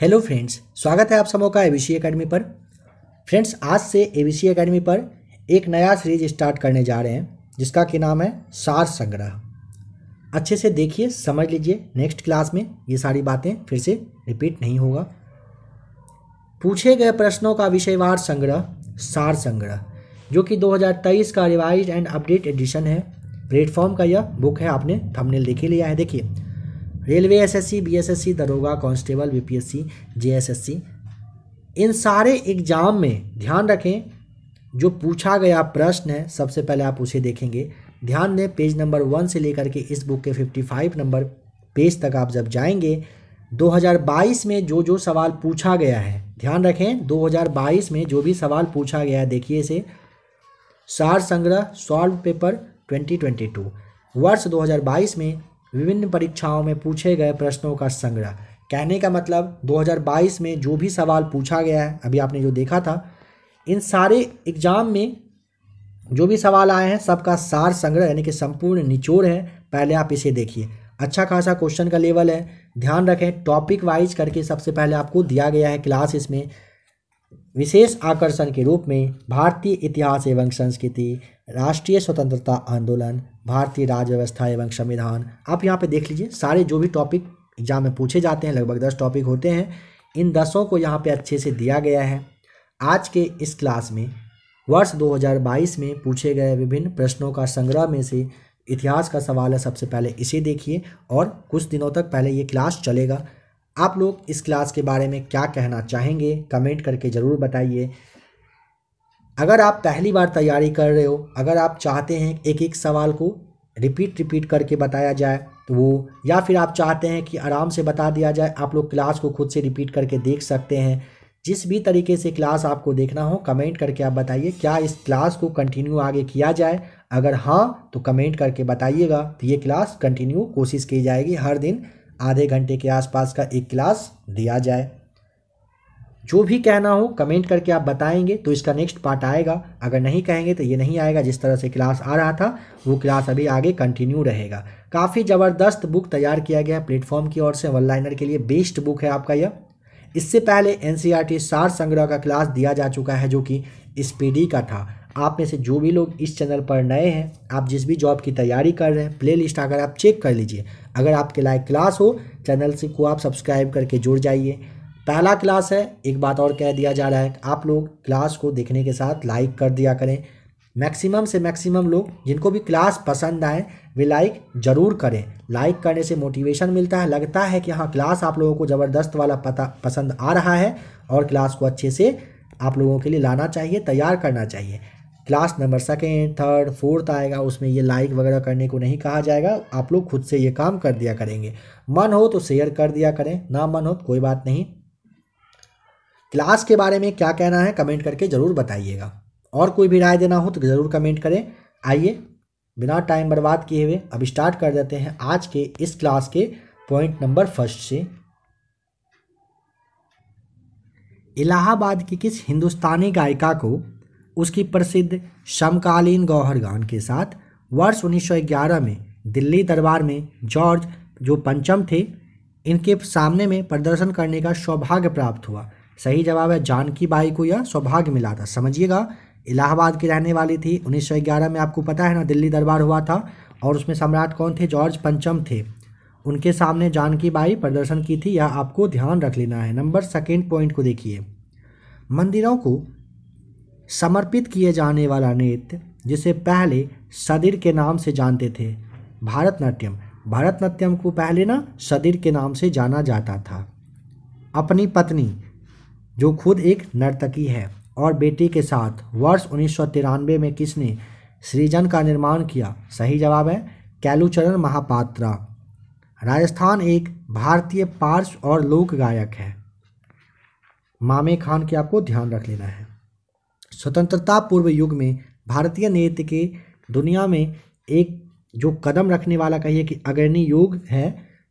hello friends स्वागत है आप सबों का सी एकेडमी पर फ्रेंड्स आज से सी एकेडमी पर एक नया सीरीज स्टार्ट करने जा रहे हैं जिसका के नाम है सार संग्रह अच्छे से देखिए समझ लीजिए नेक्स्ट क्लास में ये सारी बातें फिर से रिपीट नहीं होगा पूछे गए प्रश्नों का विषयवार संग्रह सार संग्रह जो कि 2023 का रिवाइज एंड अपडेट एडिशन है प्लेटफॉर्म का यह बुक है आपने थंबनेल देख ही लिया है देखिए रेलवे एसएससी, बीएसएससी, दरोगा कांस्टेबल बीपीएससी, जेएसएससी इन सारे एग्जाम में ध्यान रखें जो पूछा गया प्रश्न है सबसे पहले आप उसे देखेंगे ध्यान दें पेज नंबर वन से लेकर के इस बुक के फिफ्टी फाइव नंबर पेज तक आप जब जाएंगे 2022 में जो जो सवाल पूछा गया है ध्यान रखें 2022 में जो भी सवाल पूछा गया है देखिए इसे सार संग्रह सॉल्व पेपर 2022 वर्ष 2022 में विभिन्न परीक्षाओं में पूछे गए प्रश्नों का संग्रह कहने का मतलब 2022 में जो भी सवाल पूछा गया है अभी आपने जो देखा था इन सारे एग्जाम में जो भी सवाल आए हैं सबका सार संग्रह यानी कि संपूर्ण निचोड़ है पहले आप इसे देखिए अच्छा खासा क्वेश्चन का लेवल है ध्यान रखें टॉपिक वाइज करके सबसे पहले आपको दिया गया है क्लास इसमें विशेष आकर्षण के रूप में भारतीय इतिहास एवं संस्कृति राष्ट्रीय स्वतंत्रता आंदोलन भारतीय राज्य व्यवस्था एवं संविधान आप यहाँ पे देख लीजिए सारे जो भी टॉपिक एग्जाम में पूछे जाते हैं लगभग दस टॉपिक होते हैं इन दसों को यहाँ पे अच्छे से दिया गया है आज के इस क्लास में वर्ष 2022 में पूछे गए विभिन्न प्रश्नों का संग्रह में से इतिहास का सवाल है सबसे पहले इसे देखिए और कुछ दिनों तक पहले ये क्लास चलेगा आप लोग इस क्लास के बारे में क्या कहना चाहेंगे कमेंट करके ज़रूर बताइए अगर आप पहली बार तैयारी कर रहे हो अगर आप चाहते हैं एक एक सवाल को रिपीट रिपीट करके बताया जाए तो वो या फिर आप चाहते हैं कि आराम से बता दिया जाए आप लोग क्लास को खुद से रिपीट करके देख सकते हैं जिस भी तरीके से क्लास आपको देखना हो कमेंट करके आप बताइए क्या इस क्लास को कंटिन्यू आगे किया जाए अगर हाँ तो कमेंट करके बताइएगा तो ये क्लास कंटिन्यू कोशिश की जाएगी हर दिन आधे घंटे के आसपास का एक क्लास दिया जाए जो भी कहना हो कमेंट करके आप बताएंगे तो इसका नेक्स्ट पार्ट आएगा अगर नहीं कहेंगे तो ये नहीं आएगा जिस तरह से क्लास आ रहा था वो क्लास अभी आगे कंटिन्यू रहेगा काफ़ी ज़बरदस्त बुक तैयार किया गया है प्लेटफॉर्म की ओर से वन लाइनर के लिए बेस्ट बुक है आपका यह इससे पहले एन e सार संग्रह का क्लास दिया जा चुका है जो कि स्पीडी का था आप में से जो भी लोग इस चैनल पर नए हैं आप जिस भी जॉब की तैयारी कर रहे हैं प्लेलिस्ट अगर आप चेक कर लीजिए अगर आपके लायक क्लास हो चैनल से को आप सब्सक्राइब करके जुड़ जाइए पहला क्लास है एक बात और कह दिया जा रहा है आप लोग क्लास को देखने के साथ लाइक कर दिया करें मैक्सिमम से मैक्सिमम लोग जिनको भी क्लास पसंद आए वे लाइक ज़रूर करें लाइक करने से मोटिवेशन मिलता है लगता है कि हाँ क्लास आप लोगों को ज़बरदस्त वाला पता पसंद आ रहा है और क्लास को अच्छे से आप लोगों के लिए लाना चाहिए तैयार करना चाहिए class number second third fourth आएगा उसमें ये लाइक वगैरह करने को नहीं कहा जाएगा आप लोग खुद से ये काम कर दिया करेंगे मन हो तो शेयर कर दिया करें ना मन हो तो कोई बात नहीं क्लास के बारे में क्या कहना है कमेंट करके ज़रूर बताइएगा और कोई भी राय देना हो तो ज़रूर कमेंट करें आइए बिना टाइम बर्बाद किए हुए अब स्टार्ट कर देते हैं आज के इस क्लास के पॉइंट नंबर फर्स्ट से इलाहाबाद की किस हिंदुस्तानी गायिका को उसकी प्रसिद्ध समकालीन गौहर गान के साथ वर्ष 1911 में दिल्ली दरबार में जॉर्ज जो पंचम थे इनके सामने में प्रदर्शन करने का सौभाग्य प्राप्त हुआ सही जवाब है जानकी बाई को यह सौभाग्य मिला था समझिएगा इलाहाबाद की रहने वाली थी 1911 में आपको पता है ना दिल्ली दरबार हुआ था और उसमें सम्राट कौन थे जॉर्ज पंचम थे उनके सामने जानकी बाई प्रदर्शन की थी यह आपको ध्यान रख लेना है नंबर सेकेंड पॉइंट को देखिए मंदिरों को समर्पित किए जाने वाला नृत्य जिसे पहले सदिर के नाम से जानते थे भारतनाट्यम भारतनाट्यम को पहले ना सदिर के नाम से जाना जाता था अपनी पत्नी जो खुद एक नर्तकी है और बेटी के साथ वर्ष उन्नीस में किसने सृजन का निर्माण किया सही जवाब है कैलूचरण महापात्रा राजस्थान एक भारतीय पार्श्व और लोक गायक है मामे खान के आपको ध्यान रख लेना है स्वतंत्रता पूर्व युग में भारतीय नृत्य के दुनिया में एक जो कदम रखने वाला कहिए कि अग्रणी योग है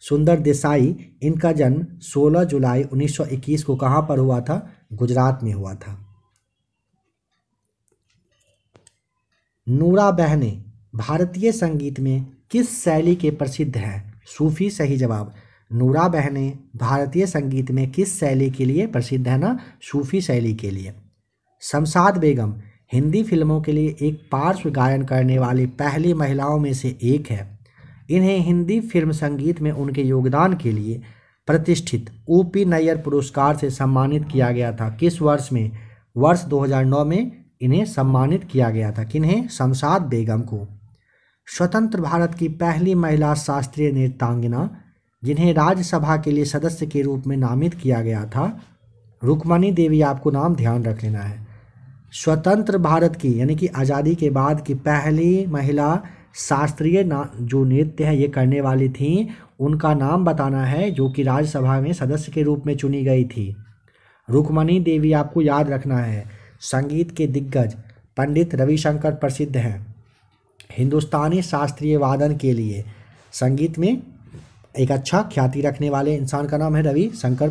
सुंदर देसाई इनका जन्म 16 जुलाई 1921 को कहाँ पर हुआ था गुजरात में हुआ था नूरा बहने भारतीय संगीत में किस शैली के प्रसिद्ध हैं सूफी सही जवाब नूरा बहने भारतीय संगीत में किस शैली के लिए प्रसिद्ध है ना सूफी शैली के लिए शमसाद बेगम हिंदी फिल्मों के लिए एक पार्श्व गायन करने वाली पहली महिलाओं में से एक है इन्हें हिंदी फिल्म संगीत में उनके योगदान के लिए प्रतिष्ठित ओ पी नैयर पुरस्कार से सम्मानित किया गया था किस वर्ष में वर्ष 2009 में इन्हें सम्मानित किया गया था किन्हें शमशाद बेगम को स्वतंत्र भारत की पहली महिला शास्त्रीय नृत्यांगना जिन्हें राज्यसभा के लिए सदस्य के रूप में नामित किया गया था रुक्मणी देवी आपको नाम ध्यान रख लेना है स्वतंत्र भारत की यानी कि आज़ादी के बाद की पहली महिला शास्त्रीय ना जो नृत्य है ये करने वाली थीं उनका नाम बताना है जो कि राज्यसभा में सदस्य के रूप में चुनी गई थी रुक्मणी देवी आपको याद रखना है संगीत के दिग्गज पंडित रविशंकर प्रसिद्ध हैं हिंदुस्तानी शास्त्रीय वादन के लिए संगीत में एक अच्छा ख्याति रखने वाले इंसान का नाम है रवि शंकर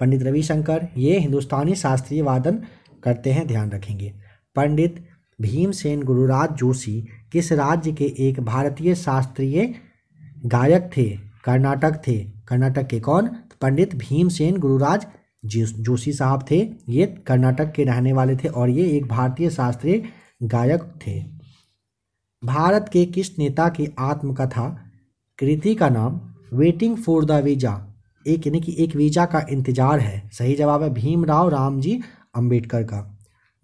पंडित रविशंकर ये हिंदुस्तानी शास्त्रीय वादन करते हैं ध्यान रखेंगे पंडित भीमसेन गुरुराज जोशी किस राज्य के एक भारतीय शास्त्रीय गायक थे कर्नाटक थे कर्नाटक के कौन पंडित भीमसेन गुरुराज जोशी साहब थे ये कर्नाटक के रहने वाले थे और ये एक भारतीय शास्त्रीय गायक थे भारत के किस नेता की आत्मकथा कृति का नाम वेटिंग फॉर द वीजा एक यानी कि एक वीजा का इंतजार है सही जवाब है भीमराव रामजी अंबेडकर का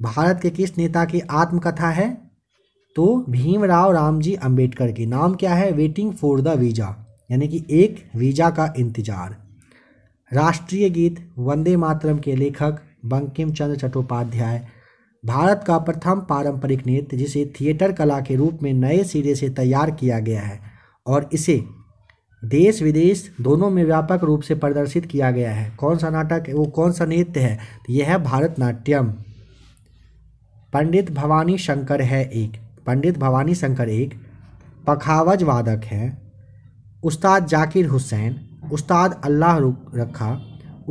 भारत के किस नेता की आत्मकथा है तो भीमराव रामजी अंबेडकर के नाम क्या है वेटिंग फॉर द वीज़ा यानी कि एक वीज़ा का इंतजार राष्ट्रीय गीत वंदे मातरम के लेखक बंकिम चंद्र चट्टोपाध्याय भारत का प्रथम पारंपरिक नृत्य जिसे थिएटर कला के रूप में नए सिरे से तैयार किया गया है और इसे देश विदेश दोनों में व्यापक रूप से प्रदर्शित किया गया है कौन सा नाटक वो कौन सा नृत्य है तो यह है भारतनाट्यम पंडित भवानी शंकर है एक पंडित भवानी शंकर एक पखावज वादक हैं उस्ताद जाकिर हुसैन उस्ताद अल्लाह रखा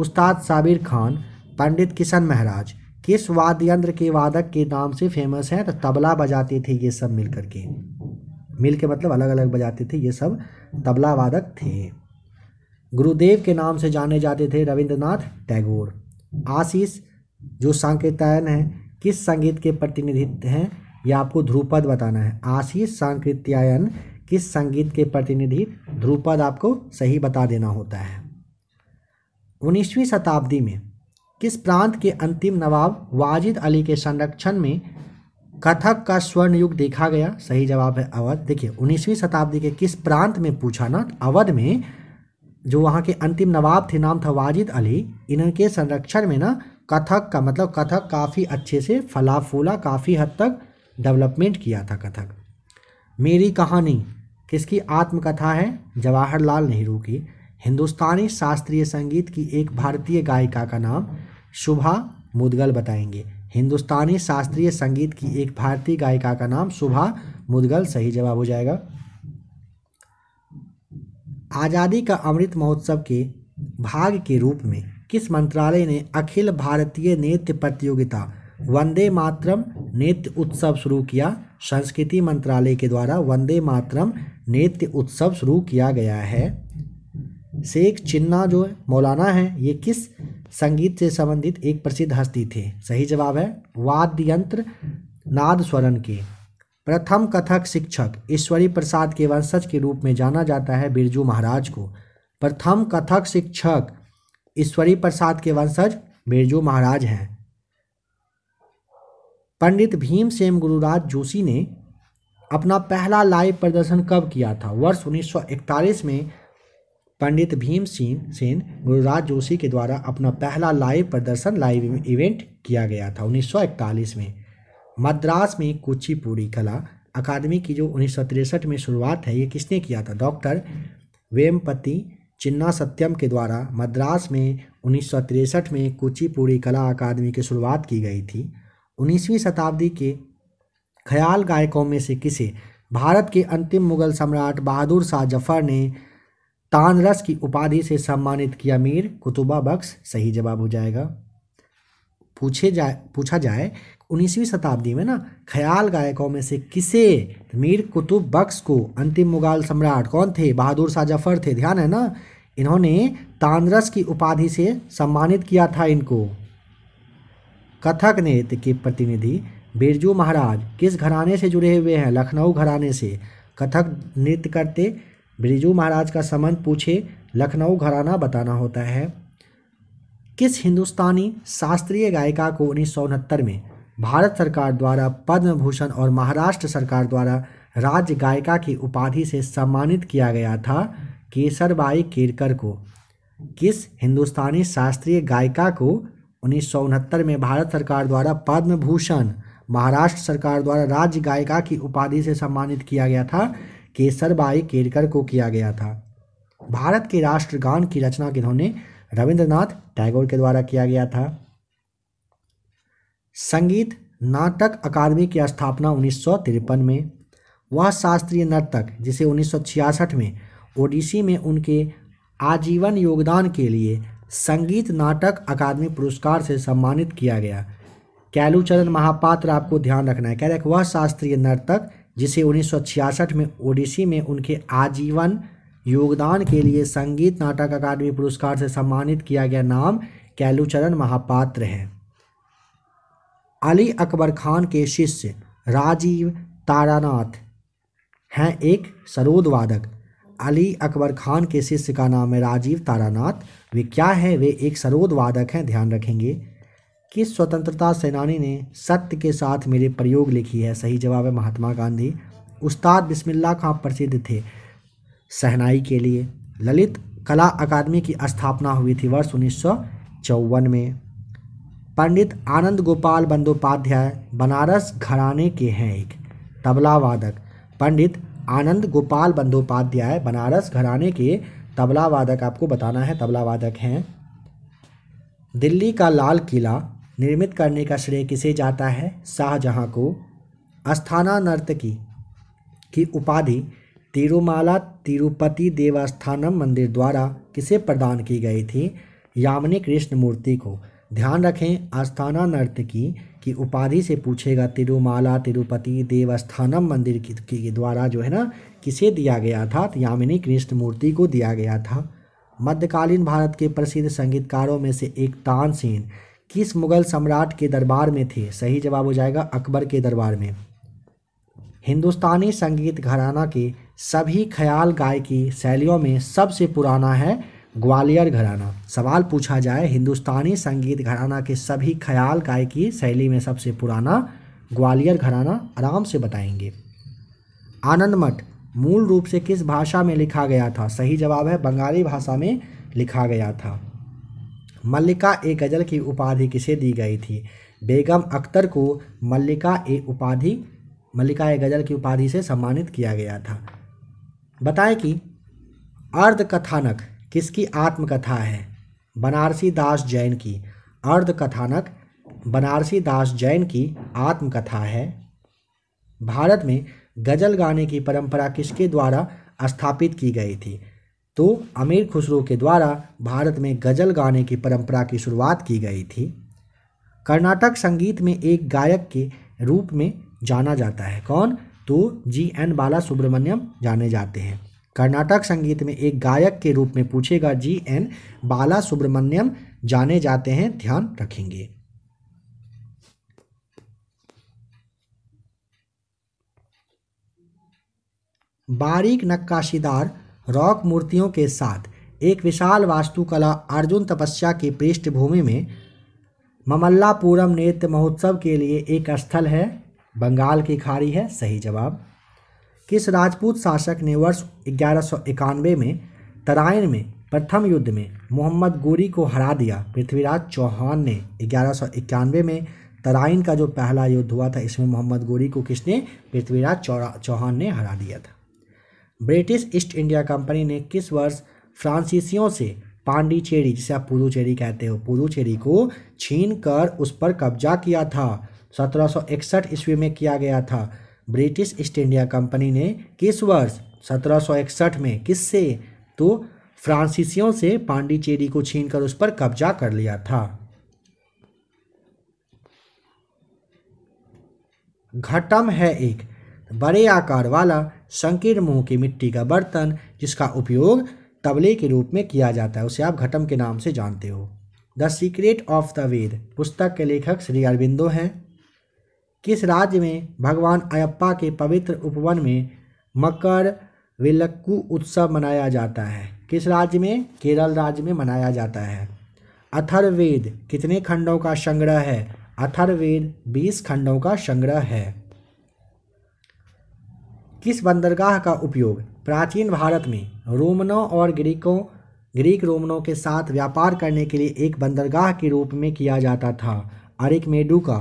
उस्ताद साबिर खान पंडित किशन महराज किस वाद्य यंत्र के वादक के नाम से फेमस हैं तो तबला बजाते थे ये सब मिल कर के मिल के मतलब अलग अलग बजाते थे ये सब तबला वादक थे गुरुदेव के नाम से जाने जाते थे रविंद्रनाथ टैगोर आशीष जो संकेतन हैं किस संगीत के प्रतिनिधित्व हैं यह आपको ध्रुपद बताना है आशीष सांकृत्यायन किस संगीत के प्रतिनिधि ध्रुपद आपको सही बता देना होता है उन्नीसवीं शताब्दी में किस प्रांत के अंतिम नवाब वाजिद अली के संरक्षण में कथक का स्वर्ण युग देखा गया सही जवाब है अवध देखिए उन्नीसवीं शताब्दी के किस प्रांत में पूछा ना तो अवध में जो वहाँ के अंतिम नवाब थे नाम था वाजिद अली इनके संरक्षण में ना कथक का मतलब कथक काफ़ी अच्छे से फला फूला काफ़ी हद तक डेवलपमेंट किया था कथक मेरी कहानी किसकी आत्मकथा है जवाहरलाल नेहरू की हिंदुस्तानी शास्त्रीय संगीत की एक भारतीय गायिका का नाम शुभा मुदगल बताएंगे हिंदुस्तानी शास्त्रीय संगीत की एक भारतीय गायिका का नाम शुभा मुदगल सही जवाब हो जाएगा आज़ादी का अमृत महोत्सव के भाग के रूप में किस मंत्रालय ने अखिल भारतीय नृत्य प्रतियोगिता वंदे मातरम नृत्य उत्सव शुरू किया संस्कृति मंत्रालय के द्वारा वंदे मातरम नृत्य उत्सव शुरू किया गया है शेख चिन्ना जो है मौलाना है ये किस संगीत से संबंधित एक प्रसिद्ध हस्ती थे सही जवाब है वाद्य यंत्र नाद स्वरण के प्रथम कथक शिक्षक ईश्वरी प्रसाद के वंशज के रूप में जाना जाता है बिरजू महाराज को प्रथम कथक शिक्षक ईश्वरी प्रसाद के वंशज बिरजू महाराज हैं पंडित भीम सेम गुरुराज जोशी ने अपना पहला लाइव प्रदर्शन कब किया था वर्ष 1941 में पंडित भीम सिंह सेन गुरुराज जोशी के द्वारा अपना पहला लाइव प्रदर्शन लाइव इवेंट किया गया था 1941 में मद्रास में कुचिपुड़ी कला अकादमी की जो उन्नीस में शुरुआत है ये किसने किया था डॉक्टर वेमपति चिन्ना सत्यम के द्वारा मद्रास में उन्नीस में कुचिपुड़ी कला अकादमी की शुरुआत की गई थी उन्नीसवीं शताब्दी के ख्याल गायकों में से किसे भारत के अंतिम मुगल सम्राट बहादुर शाह जफर ने तानरस की उपाधि से सम्मानित किया मीर कुतुबा बख्श सही जवाब हो जाएगा पूछे जाए पूछा जाए उन्नीसवीं शताब्दी में ना ख्याल गायकों में से किसे मीर कुतुब बख्श को अंतिम मुगल सम्राट कौन थे बहादुर शाह जफर थे ध्यान है ना इन्होंने तानरस की उपाधि से सम्मानित किया था इनको कथक नृत्य के प्रतिनिधि बिरजू महाराज किस घराने से जुड़े हुए हैं लखनऊ घराने से कथक नृत्य करते बिरजू महाराज का संबंध पूछे लखनऊ घराना बताना होता है किस हिंदुस्तानी शास्त्रीय गायिका को उन्नीस में भारत सरकार द्वारा पद्म भूषण और महाराष्ट्र सरकार द्वारा राज्य गायिका की उपाधि से सम्मानित किया गया था केसरबाई केरकर को किस हिंदुस्तानी शास्त्रीय गायिका को उन्नीस में भारत सरकार द्वारा पद्म भूषण महाराष्ट्र सरकार द्वारा राज्य गायिका की उपाधि से सम्मानित किया गया था केसरबाई केरकर को किया गया था भारत के राष्ट्रगान की रचना किन्होंने रविंद्रनाथ टैगोर के द्वारा किया गया था संगीत नाटक अकादमी की स्थापना उन्नीस में वह शास्त्रीय नर्तक जिसे उन्नीस में ओडिसी में उनके आजीवन योगदान के लिए संगीत नाटक अकादमी पुरस्कार से सम्मानित किया गया कैलूचरण महापात्र आपको ध्यान रखना है कह रहे वह शास्त्रीय नर्तक जिसे उन्नीस में ओडिसी में उनके आजीवन योगदान के लिए संगीत नाटक अकादमी पुरस्कार से सम्मानित किया गया नाम कैलूचरण महापात्र है अली अकबर खान के शिष्य राजीव तारानाथ हैं एक सरोद वादक अली अकबर खान के शिष्य का नाम है राजीव तारानाथ वे क्या है वे एक वादक हैं ध्यान रखेंगे किस स्वतंत्रता सेनानी ने सत्य के साथ मेरे प्रयोग लिखी है सही जवाब है महात्मा गांधी उस्ताद बिस्मिल्ला खां प्रसिद्ध थे सहनाई के लिए ललित कला अकादमी की स्थापना हुई थी वर्ष उन्नीस में पंडित आनंद गोपाल बंदोपाध्याय बनारस घराने के हैं एक तबला वादक पंडित आनंद गोपाल बंदोपाध्याय बनारस घराने के तबला वादक आपको बताना है तबला वादक हैं दिल्ली का लाल किला निर्मित करने का श्रेय किसे जाता है शाहजहाँ को अस्थाना नर्तकी की उपाधि तिरुमाला तिरुपति देवस्थानम मंदिर द्वारा किसे प्रदान की गई थी यामिनी कृष्ण मूर्ति को ध्यान रखें अस्थाना नर्तकी की उपाधि से पूछेगा तिरुमाला तिरुपति देवस्थानम मंदिर की, की द्वारा जो है ना किसे दिया गया था यामिनी कृष्ण मूर्ति को दिया गया था मध्यकालीन भारत के प्रसिद्ध संगीतकारों में से एक तानसेन किस मुगल सम्राट के दरबार में थे सही जवाब हो जाएगा अकबर के दरबार में हिंदुस्तानी संगीत घराना के सभी ख्याल गायकी शैलियों में सबसे पुराना है ग्वालियर घराना सवाल पूछा जाए हिंदुस्तानी संगीत घराना के सभी ख्याल गायकी शैली में सबसे पुराना ग्वालियर घराना आराम से बताएंगे आनंद मठ मूल रूप से किस भाषा में लिखा गया था सही जवाब है बंगाली भाषा में लिखा गया था मल्लिका ए गज़ल की उपाधि किसे दी गई थी बेगम अख्तर को मल्लिका ए उपाधि मल्लिका ए गज़ल की उपाधि से सम्मानित किया गया था बताएं कि अर्धकथानक किसकी आत्मकथा है बनारसी दास जैन की अर्धकथानक बनारसी दास जैन की आत्मकथा है भारत में गज़ल गाने की परंपरा किसके द्वारा स्थापित की गई थी तो अमीर खुसरो के द्वारा भारत में गज़ल गाने की परंपरा की शुरुआत की गई थी कर्नाटक संगीत में एक गायक के रूप में जाना जाता है कौन तो जी एन बाला सुब्रमण्यम जाने जाते हैं कर्नाटक संगीत में एक गायक के रूप में पूछेगा जी एन बाला सुब्रमण्यम जाने जाते हैं ध्यान रखेंगे बारीक नक्काशीदार रॉक मूर्तियों के साथ एक विशाल वास्तुकला अर्जुन तपस्या की पृष्ठभूमि में ममल्लापुरम नृत्य महोत्सव के लिए एक स्थल है बंगाल की खाड़ी है सही जवाब किस राजपूत शासक ने वर्ष ग्यारह में तराइन में प्रथम युद्ध में मोहम्मद गोरी को हरा दिया पृथ्वीराज चौहान ने ग्यारह में तराइन का जो पहला युद्ध हुआ था इसमें मोहम्मद गोरी को किसने पृथ्वीराज चौहान ने हरा दिया था ब्रिटिश ईस्ट इंडिया कंपनी ने किस वर्ष फ्रांसीसियों से पांडिचेरी जिसे आप पुदुचेरी कहते हो पुदुचेरी को छीन कर उस पर कब्जा किया था 1761 ईस्वी में किया गया था ब्रिटिश ईस्ट इंडिया कंपनी ने किस वर्ष 1761 में किससे तो फ्रांसीसियों से पांडिचेरी को छीन कर उस पर कब्जा कर लिया था घटम है एक बड़े आकार वाला संकीर्ण मुँह की मिट्टी का बर्तन जिसका उपयोग तबले के रूप में किया जाता है उसे आप घटम के नाम से जानते हो the secret of the Veda पुस्तक के लेखक श्री अरविंदो हैं किस राज्य में भगवान अयप्पा के पवित्र उपवन में मकर विलक्कू उत्सव मनाया जाता है किस राज्य में केरल राज्य में मनाया जाता है अथर्वेद कितने खंडों का संग्रह है अथर्वेद बीस खंडों का संग्रह है किस बंदरगाह का उपयोग प्राचीन भारत में रोमनों और ग्रीकों ग्रीक रोमनों के साथ व्यापार करने के लिए एक बंदरगाह के रूप में किया जाता था अरिक मेडू का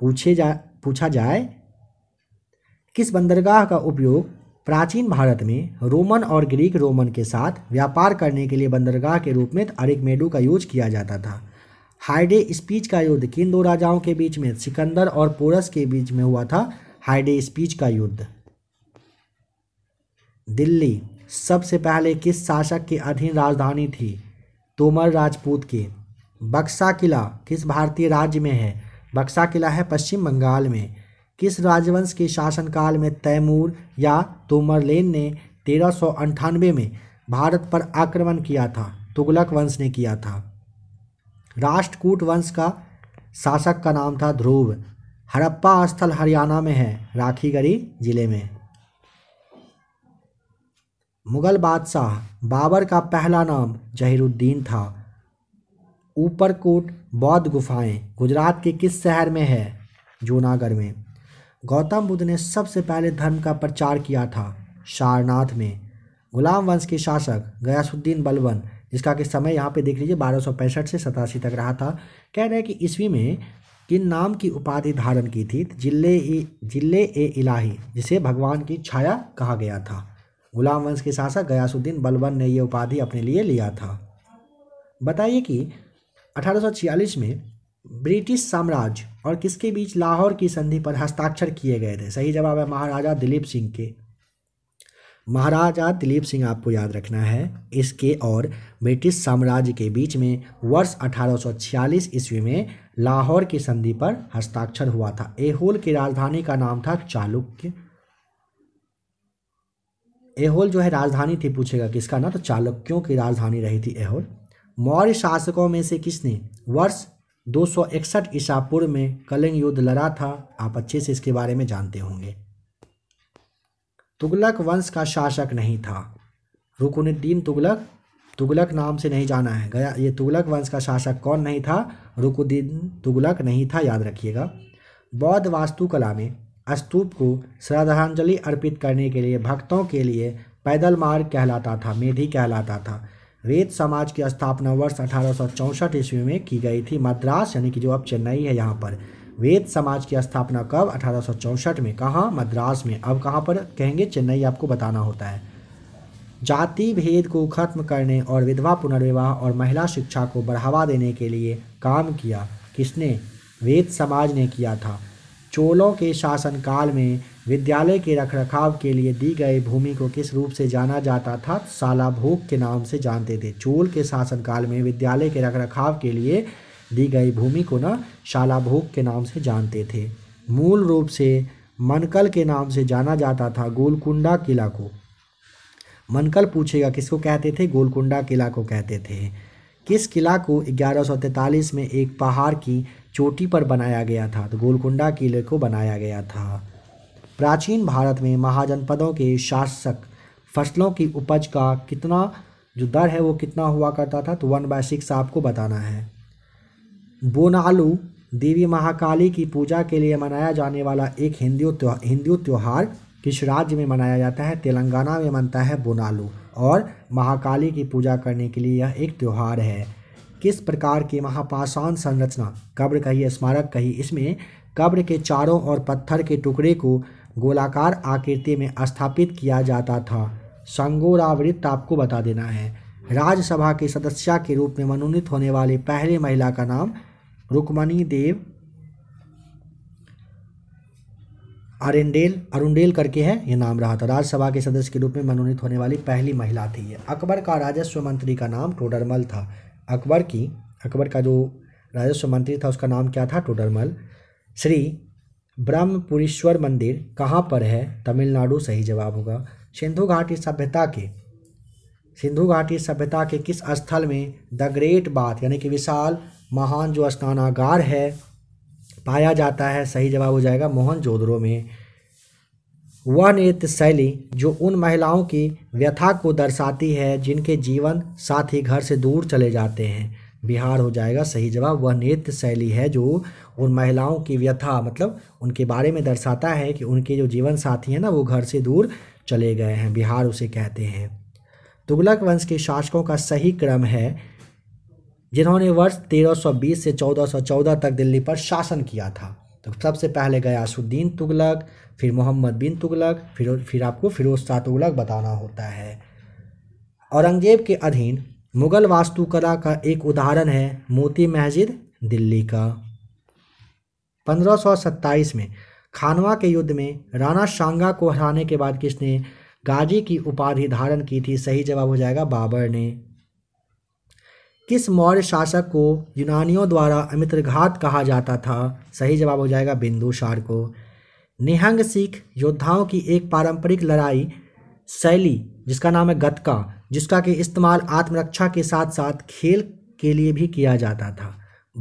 पूछे जा पूछा जाए किस बंदरगाह का उपयोग प्राचीन भारत में रोमन और ग्रीक रोमन के साथ व्यापार करने के लिए बंदरगाह के रूप में मेडू का यूज किया जाता था हाइडे स्पीच का युद्ध किन दो राजाओं के बीच में सिकंदर और पोरस के बीच में हुआ था हाइडे स्पीच का युद्ध दिल्ली सबसे पहले किस शासक के अधीन राजधानी थी तोमर राजपूत की बक्सा किला किस भारतीय राज्य में है बक्सा किला है पश्चिम बंगाल में किस राजवंश के शासनकाल में तैमूर या तोमरलेन ने तेरह में भारत पर आक्रमण किया था तुगलक वंश ने किया था राष्ट्रकूट वंश का शासक का नाम था ध्रुव हड़प्पा स्थल हरियाणा में है राखीगढ़ी जिले में मुगल बादशाह बाबर का पहला नाम जहीरुद्दीन था ऊपरकोट बौद्ध गुफाएं गुजरात के किस शहर में है जूनागढ़ में गौतम बुद्ध ने सबसे पहले धर्म का प्रचार किया था सारनाथ में गुलाम वंश के शासक गयासुद्दीन बलवन जिसका कि समय यहाँ पे देख लीजिए बारह से सतासी तक रहा था कह रहे हैं कि ईस्वी में किन नाम की उपाधि धारण की थी जिले ए जिले ए इलाही जिसे भगवान की छाया कहा गया था गुलाम वंश के शासक गयासुद्दीन बलबन ने ये उपाधि अपने लिए लिया था बताइए कि 1846 में ब्रिटिश साम्राज्य और किसके बीच लाहौर की संधि पर हस्ताक्षर किए गए थे सही जवाब है महाराजा दिलीप सिंह के महाराजा दिलीप सिंह आपको याद रखना है इसके और ब्रिटिश साम्राज्य के बीच में वर्ष 1846 ईस्वी में लाहौर की संधि पर हस्ताक्षर हुआ था एहोल की राजधानी का नाम था चालुक्य एहोल जो है राजधानी थी पूछेगा किसका ना तो चालुक्यों की राजधानी रही थी एहोल मौर्य शासकों में से किसने वर्ष दो सौ इकसठ ईसा पूर्व में कलिंग युद्ध लड़ा था आप अच्छे से इसके बारे में जानते होंगे तुगलक वंश का शासक नहीं था रुकुनुद्दीन तुगलक तुगलक नाम से नहीं जाना है गया ये तुगलक वंश का शासक कौन नहीं था रुकुद्दीन तुगलक नहीं था याद रखिएगा बौद्ध वास्तुकला में स्तूप को श्रद्धांजलि अर्पित करने के लिए भक्तों के लिए पैदल मार्ग कहलाता था मेधी कहलाता था वेद समाज की स्थापना वर्ष अठारह ईस्वी में की गई थी मद्रास यानी कि जो अब चेन्नई है यहाँ पर वेद समाज की स्थापना कब अठारह में कहाँ मद्रास में अब कहाँ पर कहेंगे चेन्नई आपको बताना होता है जाति भेद को खत्म करने और विधवा पुनर्विवाह और महिला शिक्षा को बढ़ावा देने के लिए काम किया किसने वेद समाज ने किया था चोलों के शासनकाल में विद्यालय के रखरखाव के लिए दी गई भूमि को किस रूप से जाना जाता था भोग के नाम से जानते थे चोल के शासनकाल में विद्यालय के रखरखाव के लिए दी गई भूमि को ना शालाभोग के नाम से जानते थे मूल रूप से मनकल के नाम से जाना जाता था गोलकुंडा किला को मनकल पूछेगा किसको कहते थे गोलकुंडा किला को कहते थे किस किला को 1143 में एक पहाड़ की चोटी पर बनाया गया था तो गोलकुंडा किले को बनाया गया था प्राचीन भारत में महाजनपदों के शासक फसलों की उपज का कितना जो दर है वो कितना हुआ करता था तो वन बाय सिक्स आपको बताना है बोनालू देवी महाकाली की पूजा के लिए मनाया जाने वाला एक हिंदू त्योहार हिंदू त्यौहार किस राज्य में मनाया जाता है तेलंगाना में मनता है बोनालू और महाकाली की पूजा करने के लिए यह एक त्यौहार है किस प्रकार की महापाषाण संरचना कब्र कही स्मारक कही इसमें कब्र के चारों और पत्थर के टुकड़े को गोलाकार आकृति में स्थापित किया जाता था संगोरावृत्त आपको बता देना है राज्यसभा के सदस्य के रूप में मनोनीत होने वाली पहले महिला का नाम रुक्मणी देव अरेंडेल अरुंडेल करके है ये नाम रहा था राज्यसभा के सदस्य के रूप में मनोनीत होने वाली पहली महिला थी अकबर का राजस्व मंत्री का नाम टोडरमल था अकबर की अकबर का जो राजस्व मंत्री था उसका नाम क्या था टोडरमल श्री ब्रह्मपुरेश्वर मंदिर कहाँ पर है तमिलनाडु सही जवाब होगा सिंधु घाटी सभ्यता के सिंधु घाटी सभ्यता के किस स्थल में द ग्रेट बाथ यानी कि विशाल महान जो स्नानागार है पाया जाता है सही जवाब हो जाएगा मोहन जोदड़ो में वह नृत्य शैली जो उन महिलाओं की व्यथा को दर्शाती है जिनके जीवन साथी घर से दूर चले जाते हैं बिहार हो जाएगा सही जवाब वह नृत्य शैली है जो उन महिलाओं की व्यथा मतलब उनके बारे में दर्शाता है कि उनके जो जीवन साथी हैं ना वो घर से दूर चले गए हैं बिहार उसे कहते हैं तुगलक वंश के शासकों का सही क्रम है जिन्होंने वर्ष 1320 से 1414 तक दिल्ली पर शासन किया था तो सबसे पहले गयासुद्दीन तुगलक फिर मोहम्मद बिन तुगलक फिर फिर आपको फिरोज शाह तुगलक बताना होता है औरंगजेब के अधीन मुग़ल वास्तुकला का एक उदाहरण है मोती मस्जिद दिल्ली का 1527 में खानवा के युद्ध में राणा शांगा को हराने के बाद किसने गाजी की उपाधि धारण की थी सही जवाब हो जाएगा बाबर ने किस मौर्य शासक को यूनानियों द्वारा अमित्रघात कहा जाता था सही जवाब हो जाएगा बिंदुसार को निहंग सिख योद्धाओं की एक पारंपरिक लड़ाई शैली जिसका नाम है गतका जिसका कि इस्तेमाल आत्मरक्षा के साथ साथ खेल के लिए भी किया जाता था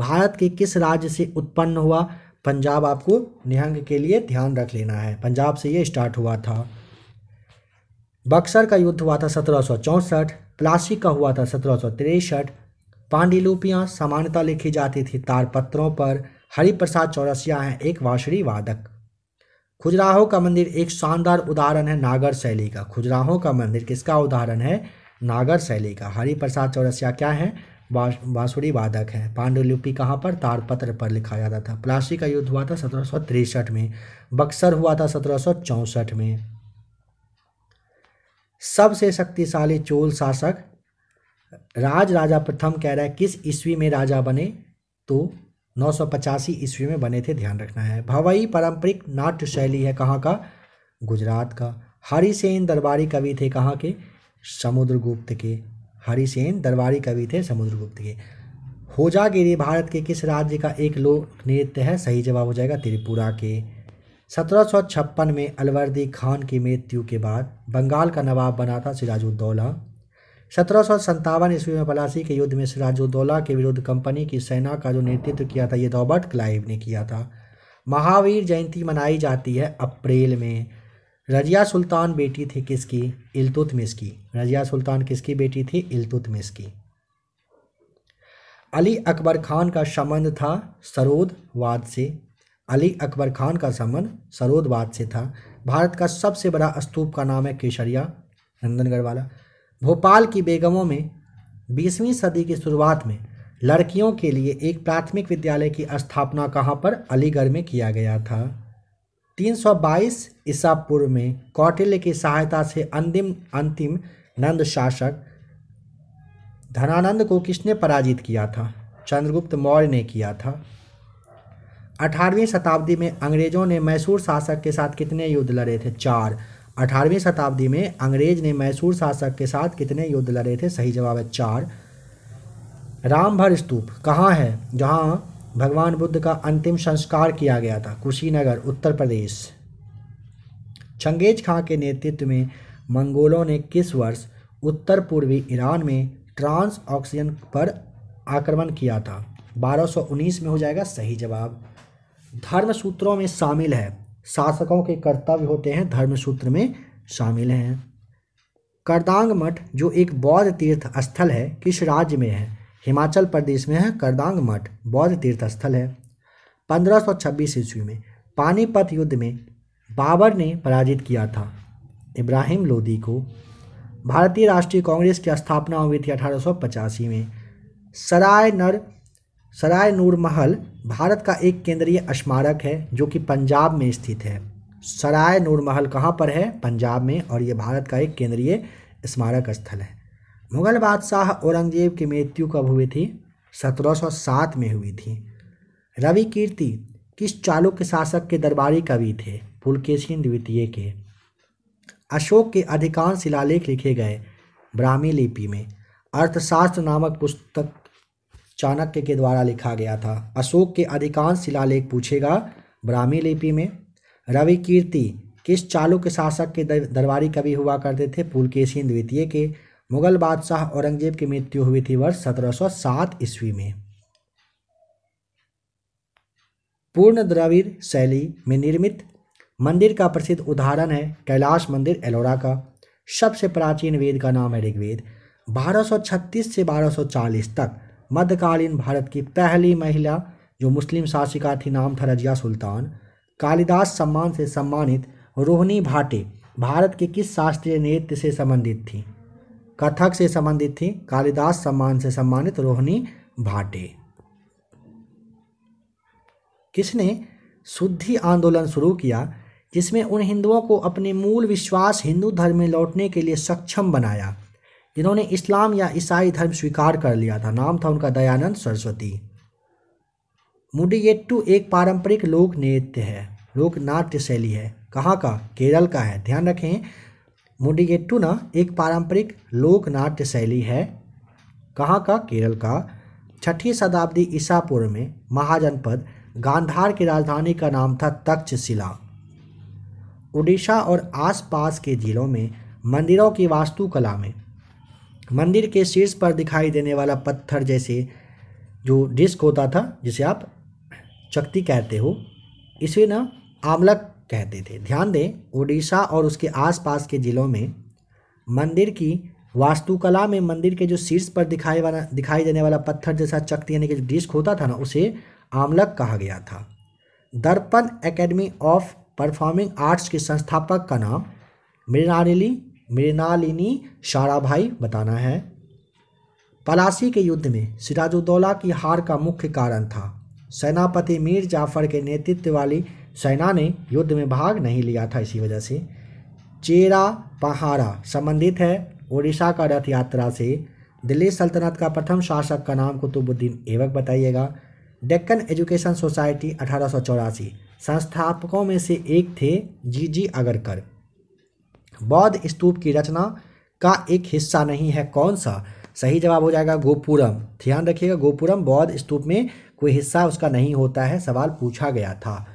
भारत के किस राज्य से उत्पन्न हुआ पंजाब आपको निहंग के लिए ध्यान रख लेना है पंजाब से ये स्टार्ट हुआ था बक्सर का युद्ध हुआ था सत्रह प्लासी का हुआ था सत्रह पांडिलुपियाँ समानता लिखी जाती थी तारपत्रों पर हरिप्रसाद चौरसिया हैं एक वाशरी वादक खुजराहो का मंदिर एक शानदार उदाहरण है नागर शैली का खुजराहो का मंदिर किसका उदाहरण है नागर शैली का हरिप्रसाद चौरसिया क्या है बांसुरी वादक है पांडुलिपि कहाँ पर तारपत्र पर लिखा जाता था प्लासी का युद्ध हुआ था सत्रह में बक्सर हुआ था सत्रह में सबसे शक्तिशाली चोल शासक राज राजा प्रथम कह रहा है किस ईस्वी में राजा बने तो नौ सौ पचासी ईस्वी में बने थे ध्यान रखना है भवई पारंपरिक नाट्य शैली है कहाँ का गुजरात का हरिसेन दरबारी कवि थे कहाँ के समुद्रगुप्त के हरिसेन दरबारी कवि थे समुद्रगुप्त के होजागिरी भारत के किस राज्य का एक लोक नृत्य है सही जवाब हो जाएगा त्रिपुरा के सत्रह में अलवर्दी खान की मृत्यु के बाद बंगाल का नवाब बना था सिराजुद्दौला सत्रह ईस्वी में पलासी के युद्ध में सिराजुद्दौला के विरुद्ध कंपनी की सेना का जो नेतृत्व किया था ये रॉबर्ट क्लाइव ने किया था महावीर जयंती मनाई जाती है अप्रैल में रजिया सुल्तान बेटी थी किसकी इल्तुतमिस की रजिया सुल्तान किसकी बेटी थी इल्तुतमिस की अली अकबर खान का संबंध था सरोदवाद से अली अकबर खान का संबंध सरोदवाद से था भारत का सबसे बड़ा स्तूप का नाम है केसरिया नंदनगढ़ वाला भोपाल की बेगमों में बीसवीं सदी की शुरुआत में लड़कियों के लिए एक प्राथमिक विद्यालय की स्थापना कहाँ पर अलीगढ़ में किया गया था 322 ईसा पूर्व में कौटिल्य की सहायता से अंतिम अंतिम नंद शासक धनानंद को किसने पराजित किया था चंद्रगुप्त मौर्य ने किया था 18वीं शताब्दी में अंग्रेजों ने मैसूर शासक के साथ कितने युद्ध लड़े थे चार अठारहवीं शताब्दी में अंग्रेज ने मैसूर शासक के साथ कितने युद्ध लड़े थे सही जवाब है चार रामभर स्तूप कहाँ है जहाँ भगवान बुद्ध का अंतिम संस्कार किया गया था कुशीनगर उत्तर प्रदेश चंगेज खां के नेतृत्व में मंगोलों ने किस वर्ष उत्तर पूर्वी ईरान में ट्रांस ऑक्सीजन पर आक्रमण किया था 1219 में हो जाएगा सही जवाब धर्म सूत्रों में शामिल है शासकों के कर्तव्य होते हैं धर्मसूत्र में शामिल हैं करदांग मठ जो एक बौद्ध तीर्थ स्थल है किस राज्य में है हिमाचल प्रदेश में है करदांग मठ बौद्ध तीर्थ स्थल है 1526 ईस्वी में पानीपत युद्ध में बाबर ने पराजित किया था इब्राहिम लोदी को भारतीय राष्ट्रीय कांग्रेस की स्थापना हुई थी अठारह में सराय नर सराय नूर महल भारत का एक केंद्रीय स्मारक है जो कि पंजाब में स्थित है सराय नूर महल कहाँ पर है पंजाब में और ये भारत का एक केंद्रीय स्मारक स्थल है मुगल बादशाह औरंगजेब की मृत्यु कब हुई थी 1707 में हुई थी रवि कीर्ति किस चालुक्य शासक के दरबारी कवि थे पुलकेशिन द्वितीय के अशोक के अधिकांश शिलालेख लिखे गए ब्राह्मी लिपि में अर्थशास्त्र नामक पुस्तक चाणक्य के द्वारा लिखा गया था अशोक के अधिकांश शिलालेख पूछेगा ब्राह्मी लिपि में रवि कीर्ति किस चालुक्य शासक के दरबारी कवि हुआ करते थे पुलकेशी द्वितीय के मुगल बादशाह औरंगजेब की मृत्यु हुई थी वर्ष 1707 ईस्वी में पूर्ण द्रविड़ शैली में निर्मित मंदिर का प्रसिद्ध उदाहरण है कैलाश मंदिर एलोरा का सबसे प्राचीन वेद का नाम है ऋग्वेद 1236 से 1240 तक मध्यकालीन भारत की पहली महिला जो मुस्लिम शासिका थी नाम था रजिया सुल्तान कालिदास सम्मान से सम्मानित रोहिणी भाटे भारत के किस शास्त्रीय नृत्य से संबंधित थी कथक से संबंधित थी कालिदास सम्मान से सम्मानित रोहिणी भाटे किसने शुद्धि आंदोलन शुरू किया जिसमें उन हिंदुओं को अपने मूल विश्वास हिंदू धर्म में लौटने के लिए सक्षम बनाया जिन्होंने इस्लाम या ईसाई धर्म स्वीकार कर लिया था नाम था उनका दयानंद सरस्वती मुडिगेट्टू एक पारंपरिक लोक नृत्य है लोक नाट्य शैली है कहाँ का केरल का है ध्यान रखें मुडिगेट्टू ना एक पारंपरिक लोक नाट्य शैली है कहाँ का केरल का छठी शताब्दी ईसा पूर्व में महाजनपद गांधार की राजधानी का नाम था तक्षशिला उड़ीसा और आसपास के जिलों में मंदिरों की वास्तुकला में मंदिर के शीर्ष पर दिखाई देने वाला पत्थर जैसे जो डिस्क होता था जिसे आप चक्ति कहते हो इसे ना आमलक कहते थे ध्यान दें ओडिशा और उसके आसपास के ज़िलों में मंदिर की वास्तुकला में मंदिर के जो शीर्ष पर दिखाई वाला दिखाई देने वाला पत्थर जैसा चक्ति यानी कि जो डिस्क होता था ना उसे आमलक कहा गया था दर्पण एकेडमी ऑफ परफॉर्मिंग आर्ट्स के संस्थापक का नाम मृणालिनी मृणालिनी शाराभाई बताना है पलासी के युद्ध में सिराजुद्दौला की हार का मुख्य कारण था सेनापति मीर जाफर के नेतृत्व वाली सेना ने युद्ध में भाग नहीं लिया था इसी वजह से चेरा पहाड़ा संबंधित है ओडिशा का रथ यात्रा से दिल्ली सल्तनत का प्रथम शासक का नाम कुतुबुद्दीन एवक बताइएगा डेक्कन एजुकेशन सोसाइटी अठारह संस्थापकों में से एक थे जी जी अगरकर बौद्ध स्तूप की रचना का एक हिस्सा नहीं है कौन सा सही जवाब हो जाएगा गोपुरम ध्यान रखिएगा गोपुरम बौद्ध स्तूप में कोई हिस्सा उसका नहीं होता है सवाल पूछा गया था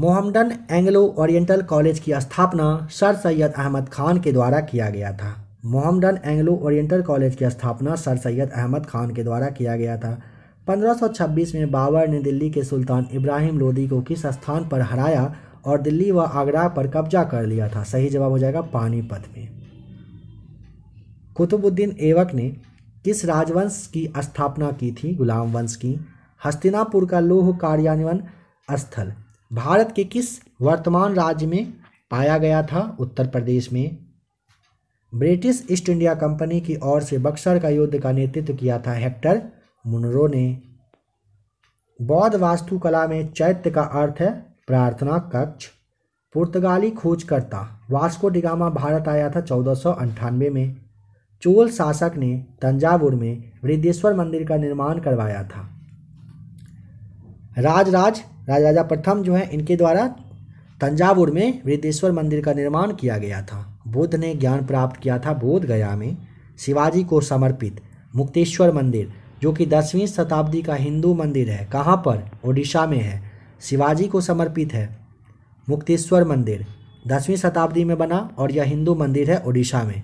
मोहम्मदन एंग्लो ओरिएंटल कॉलेज की स्थापना सर सैयद अहमद खान के द्वारा किया गया था मोहम्मदन एंग्लो ओरिएंटल कॉलेज की स्थापना सर सैयद अहमद खान के द्वारा किया गया था 1526 में बाबर ने दिल्ली के सुल्तान इब्राहिम लोदी को किस स्थान पर हराया और दिल्ली व आगरा पर कब्जा कर लिया था सही जवाब हो जाएगा पानीपत में कुतुबुद्दीन एवक ने किस राजवंश की स्थापना की थी गुलाम वंश की हस्तिनापुर का लोह कार्यान्वयन स्थल भारत के किस वर्तमान राज्य में पाया गया था उत्तर प्रदेश में ब्रिटिश ईस्ट इंडिया कंपनी की ओर से बक्सर का युद्ध का नेतृत्व किया था हेक्टर मुनरो ने बौद्ध वास्तुकला में चैत्य का अर्थ है प्रार्थना कक्ष पुर्तगाली खोजकर्ता वास्को डिगामा भारत आया था चौदह में चोल शासक ने तंजावुर में वृद्धेश्वर मंदिर का निर्माण करवाया था राजराज राजा प्रथम जो है इनके द्वारा तंजावुर में वृद्धेश्वर मंदिर का निर्माण किया गया था बुद्ध ने ज्ञान प्राप्त किया था बोध गया में शिवाजी को समर्पित मुक्तेश्वर मंदिर जो कि दसवीं शताब्दी का हिंदू मंदिर है कहाँ पर ओडिशा में है शिवाजी को समर्पित है मुक्तेश्वर मंदिर दसवीं शताब्दी में बना और यह हिंदू मंदिर है ओडिशा में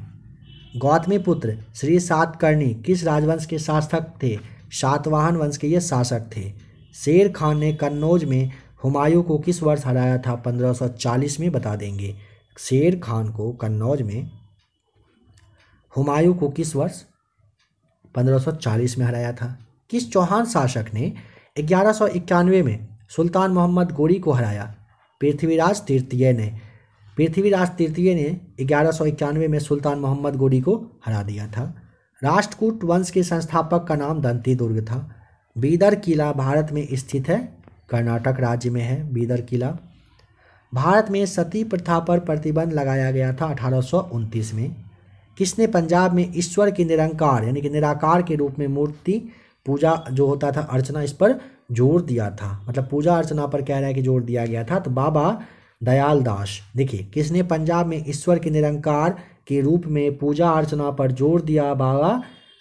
गौतमी पुत्र श्री सातकर्णी किस राजवंश के शासक थे सातवाहन वंश के ये शासक थे शेर खान ने कन्नौज में हुमायूं को किस वर्ष हराया था 1540 में बता देंगे शेर खान को कन्नौज में हुमायूं को किस वर्ष 1540 में हराया था किस चौहान शासक ने ग्यारह में सुल्तान मोहम्मद गोरी को हराया पृथ्वीराज तृतीय ने पृथ्वीराज तृतीय ने ग्यारह में सुल्तान मोहम्मद गोरी को हरा दिया था राष्ट्रकूट वंश के संस्थापक का नाम दंती दुर्ग था बीदर किला भारत में स्थित है कर्नाटक राज्य में है बीदर किला भारत में सती प्रथा पर प्रतिबंध लगाया गया था अठारह में किसने पंजाब में ईश्वर के निरंकार यानी कि निराकार के रूप में मूर्ति पूजा जो होता था अर्चना इस पर जोर दिया था मतलब पूजा अर्चना पर कह रहा है कि जोर दिया गया था तो बाबा दयाल दास देखिए किसने पंजाब में ईश्वर के निरंकार के रूप में पूजा अर्चना पर जोर दिया बाबा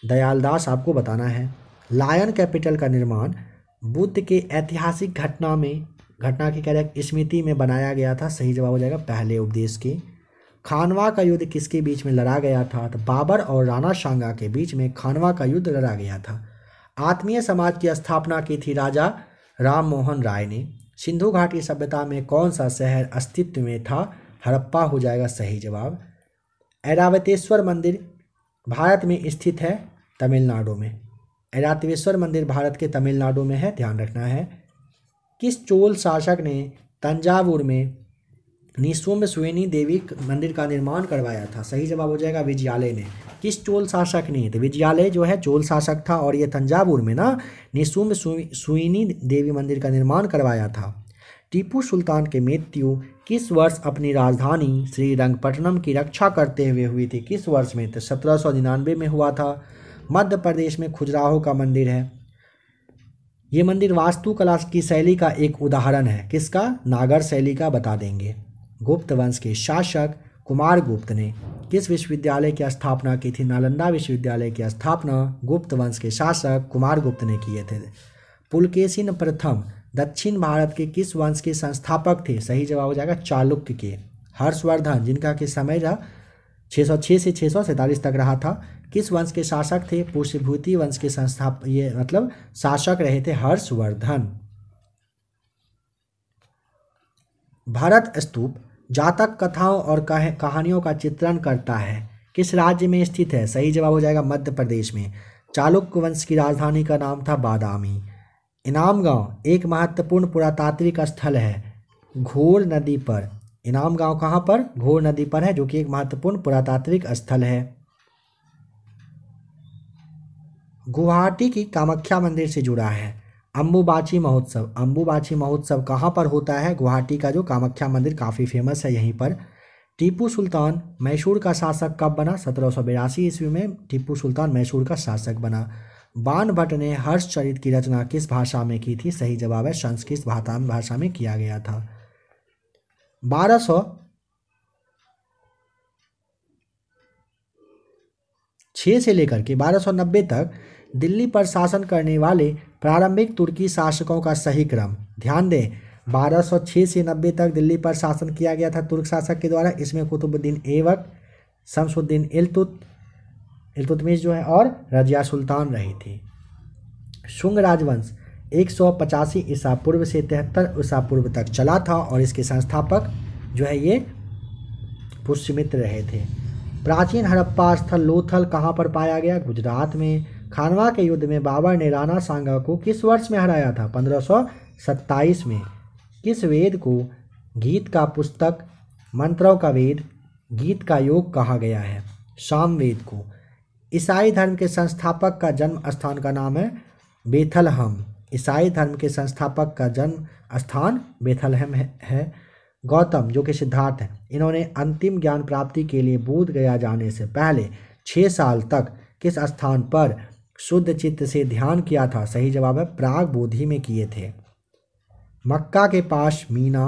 दयाल दास आपको बताना है लायन कैपिटल का निर्माण बुद्ध के ऐतिहासिक घटना में घटना की कह रहे स्मृति में बनाया गया था सही जवाब हो जाएगा पहले उपदेश के खानवा का युद्ध किसके बीच में लड़ा गया था तो बाबर और राणा शांगा के बीच में खानवा का युद्ध लड़ा गया था आत्मीय समाज की स्थापना की थी राजा राम मोहन राय ने सिंधु घाटी सभ्यता में कौन सा शहर अस्तित्व में था हड़प्पा हो जाएगा सही जवाब ऐरावतेश्वर मंदिर भारत में स्थित है तमिलनाडु में ऐरावतेश्वर मंदिर भारत के तमिलनाडु में है ध्यान रखना है किस चोल शासक ने तंजावुर में निस्वम सुवेनी देवी मंदिर का निर्माण करवाया था सही जवाब हो जाएगा विजयालय ने किस चोल शासक ने तो विजयालय जो है चोल शासक था और ये तंजावुर में ना निस्वम सुनी देवी मंदिर का निर्माण करवाया था टीपू सुल्तान के मृत्यु किस वर्ष अपनी राजधानी श्रीरंगपट्टनम की रक्षा करते हुए हुई थी किस वर्ष में तो सत्रह सौ में हुआ था मध्य प्रदेश में खुजराहो का मंदिर है ये मंदिर वास्तुकला की शैली का एक उदाहरण है किसका नागर शैली का बता देंगे गुप्त वंश के शासक कुमार गुप्त ने किस विश्वविद्यालय की स्थापना की थी नालंदा विश्वविद्यालय की स्थापना गुप्त वंश के शासक कुमार गुप्त ने किए थे पुलकेशिन प्रथम दक्षिण भारत के किस वंश के संस्थापक थे सही जवाब हो जाएगा चालुक्य के हर्षवर्धन जिनका के समय रहा छः से छः तक रहा था किस वंश के शासक थे पुष्यभूति वंश के संस्थाप ये मतलब शासक रहे थे हर्षवर्धन भारत स्तूप जातक कथाओं और कहानियों का चित्रण करता है किस राज्य में स्थित है सही जवाब हो जाएगा मध्य प्रदेश में चालुक्य वंश की राजधानी का नाम था बादामी इनाम गांव एक महत्वपूर्ण पुरातात्विक स्थल है घोर नदी पर इनाम गांव कहाँ पर घोर नदी पर है जो कि एक महत्वपूर्ण पुरातात्विक स्थल है गुवाहाटी की कामाख्या मंदिर से जुड़ा है अम्बुबाची महोत्सव अम्बुबाची महोत्सव कहाँ पर होता है गुवाहाटी का जो कामाख्या मंदिर काफ़ी फेमस है यहीं पर टीपू सुल्तान मैसूर का शासक कब बना सत्रह सौ बिरासी ईस्वी में टीपू सुल्तान मैसूर का शासक बना बाण भट्ट ने हर्ष चरित की रचना किस भाषा में की थी सही जवाब है संस्कृत भाषा भाषा में किया गया था बारह सौ छः से लेकर के बारह सौ नब्बे तक दिल्ली पर शासन करने वाले प्रारंभिक तुर्की शासकों का सही क्रम ध्यान दें 1206 से नब्बे तक दिल्ली पर शासन किया गया था तुर्क शासक के द्वारा इसमें कुतुबुद्दीन एवक शमसुद्दीन इलतुत इलतुतमिश जो है और रजिया सुल्तान रही थी शुंग राजवंश एक सौ पचासी ईसा पूर्व से तिहत्तर ईसा पूर्व तक चला था और इसके संस्थापक जो है ये पुष्यमित्र रहे थे प्राचीन हड़प्पा स्थल लोथल कहाँ पर पाया गया गुजरात में खानवा के युद्ध में बाबर ने राणा सांगा को किस वर्ष में हराया था पंद्रह में किस वेद को गीत का पुस्तक मंत्रों का वेद गीत का योग कहा गया है सामवेद को ईसाई धर्म के संस्थापक का जन्म स्थान का नाम है बेथलहम ईसाई धर्म के संस्थापक का जन्म स्थान बेथलहम है गौतम जो कि सिद्धार्थ हैं इन्होंने अंतिम ज्ञान प्राप्ति के लिए बोध गया जाने से पहले छः साल तक किस स्थान पर शुद्ध चित्त से ध्यान किया था सही जवाब है प्राग बोधि में किए थे मक्का के पास मीना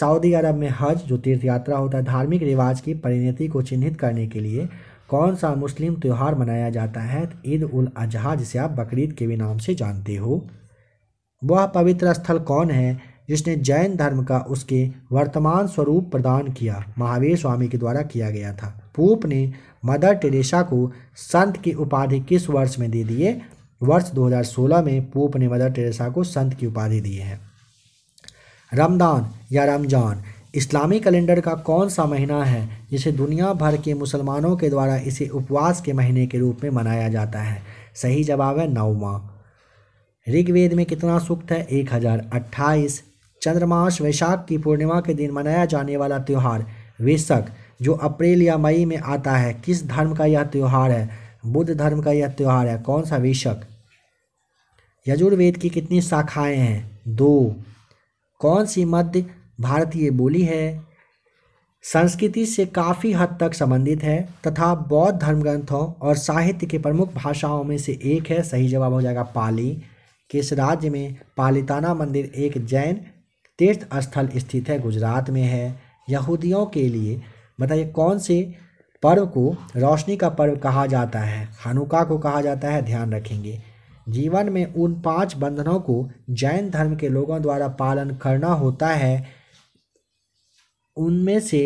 सऊदी अरब में हज जो तीर्थ यात्रा होता है धार्मिक रिवाज की परिणति को चिन्हित करने के लिए कौन सा मुस्लिम त्यौहार मनाया जाता है ईद उल अजहा जिसे आप बकरीद के भी नाम से जानते हो वह पवित्र स्थल कौन है जिसने जैन धर्म का उसके वर्तमान स्वरूप प्रदान किया महावीर स्वामी के द्वारा किया गया था पूप ने मदर टेरेसा को संत की उपाधि किस वर्ष में दे दिए वर्ष 2016 में पोप ने मदर टेरेसा को संत की उपाधि दी है रमदान या रमजान इस्लामी कैलेंडर का कौन सा महीना है जिसे दुनिया भर के मुसलमानों के द्वारा इसे उपवास के महीने के रूप में मनाया जाता है सही जवाब है नौवा ऋग्वेद में कितना सूक्त है एक हजार अट्ठाईस चंद्रमास वैशाख की पूर्णिमा के दिन मनाया जाने वाला त्यौहार वेशक जो अप्रैल या मई में आता है किस धर्म का यह त्यौहार है बुद्ध धर्म का यह त्यौहार है कौन सा विषक यजुर्वेद की कितनी शाखाएं हैं दो कौन सी मध्य भारतीय बोली है संस्कृति से काफ़ी हद तक संबंधित है तथा बौद्ध धर्म ग्रंथों और साहित्य के प्रमुख भाषाओं में से एक है सही जवाब हो जाएगा पाली किस राज्य में पालिताना मंदिर एक जैन तीर्थ स्थल स्थित है गुजरात में है यहूदियों के लिए बताइए कौन से पर्व को रोशनी का पर्व कहा जाता है हनुका को कहा जाता है ध्यान रखेंगे जीवन में उन पांच बंधनों को जैन धर्म के लोगों द्वारा पालन करना होता है उनमें से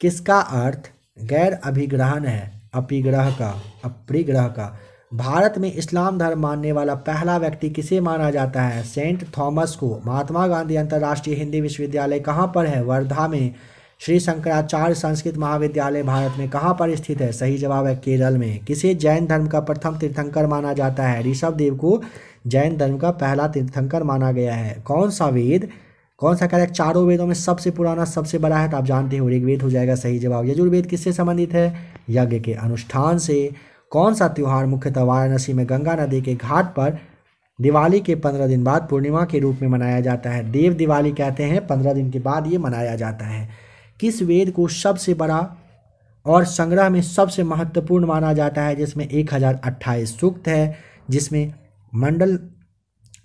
किसका अर्थ गैर अभिग्रहण है अपिग्रह का अप्रिग्रह का भारत में इस्लाम धर्म मानने वाला पहला व्यक्ति किसे माना जाता है सेंट थॉमस को महात्मा गांधी अंतर्राष्ट्रीय हिंदी विश्वविद्यालय कहाँ पर है वर्धा में श्री शंकराचार्य संस्कृत महाविद्यालय भारत में कहाँ पर स्थित है सही जवाब है केरल में किसे जैन धर्म का प्रथम तीर्थंकर माना जाता है ऋषभ देव को जैन धर्म का पहला तीर्थंकर माना गया है कौन सा वेद कौन सा कार्य चारों वेदों में सबसे पुराना सबसे बड़ा है तो आप जानते हो ऋग्वेद हो जाएगा सही जवाब यजुर्वेद किससे संबंधित है यज्ञ के अनुष्ठान से कौन सा त्यौहार मुख्यतः वाराणसी में गंगा नदी के घाट पर दिवाली के पंद्रह दिन बाद पूर्णिमा के रूप में मनाया जाता है देव दिवाली कहते हैं पंद्रह दिन के बाद ये मनाया जाता है किस वेद को सबसे बड़ा और संग्रह में सबसे महत्वपूर्ण माना जाता है जिसमें एक हजार अट्ठाईस सूक्त है जिसमें मंडल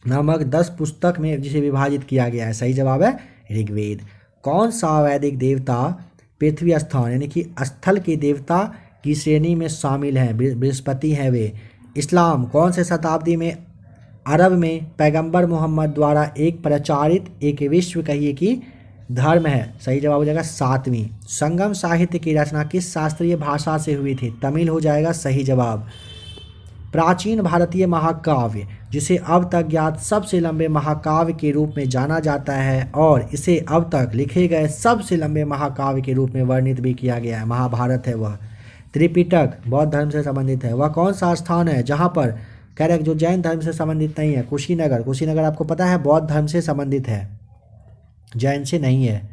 नामक दस पुस्तक में जिसे विभाजित किया गया है सही जवाब है ऋग्वेद कौन सा वैदिक देवता पृथ्वी स्थान यानी कि स्थल के देवता की श्रेणी में शामिल हैं बृहस्पति हैं वे इस्लाम कौन से शताब्दी में अरब में पैगंबर मोहम्मद द्वारा एक प्रचारित एक विश्व कहिए कि धर्म है सही जवाब हो जाएगा सातवीं संगम साहित्य की रचना किस शास्त्रीय भाषा से हुई थी तमिल हो जाएगा सही जवाब प्राचीन भारतीय महाकाव्य जिसे अब तक ज्ञात सबसे लंबे महाकाव्य के रूप में जाना जाता है और इसे अब तक लिखे गए सबसे लंबे महाकाव्य के रूप में वर्णित भी किया गया है महाभारत है वह त्रिपिटक बौद्ध धर्म से संबंधित है वह कौन सा स्थान है जहाँ पर कह रहे जो जैन धर्म से संबंधित नहीं है कुशीनगर कुशीनगर आपको पता है बौद्ध धर्म से संबंधित है जैन से नहीं है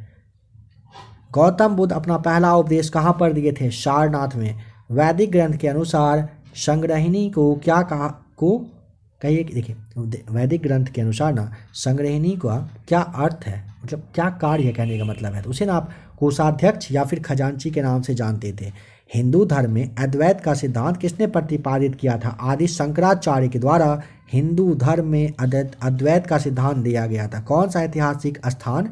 गौतम बुद्ध अपना पहला उपदेश कहाँ पर दिए थे सारनाथ में वैदिक ग्रंथ के अनुसार संग्रहिणी को क्या कहा को कहिए देखिए वैदिक ग्रंथ के अनुसार ना संग्रहिणी का क्या अर्थ है मतलब क्या कार्य कहने का मतलब है तो उसे ना आप कोषाध्यक्ष या फिर खजांची के नाम से जानते थे हिंदू धर्म में अद्वैत का सिद्धांत किसने प्रतिपादित किया था आदि शंकराचार्य के द्वारा हिंदू धर्म में अद्वैत का सिद्धांत दिया गया था कौन सा ऐतिहासिक स्थान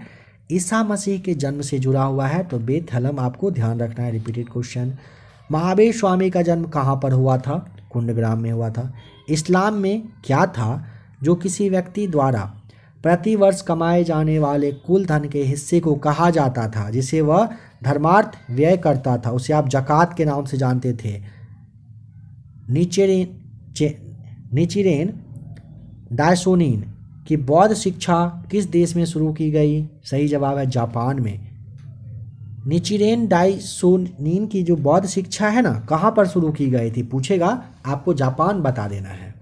ईसा मसीह के जन्म से जुड़ा हुआ है तो बेथलम आपको ध्यान रखना है रिपीटेड क्वेश्चन महावीर स्वामी का जन्म कहाँ पर हुआ था कुंडग्राम में हुआ था इस्लाम में क्या था जो किसी व्यक्ति द्वारा प्रतिवर्ष कमाए जाने वाले कुल धन के हिस्से को कहा जाता था जिसे वह धर्मार्थ व्यय करता था उसे आप जकात के नाम से जानते थे नीचेरेन निचिरेन डायसोनिन की बौद्ध शिक्षा किस देश में शुरू की गई सही जवाब है जापान में निचिरेन डाइसोनिन की जो बौद्ध शिक्षा है ना कहाँ पर शुरू की गई थी पूछेगा आपको जापान बता देना है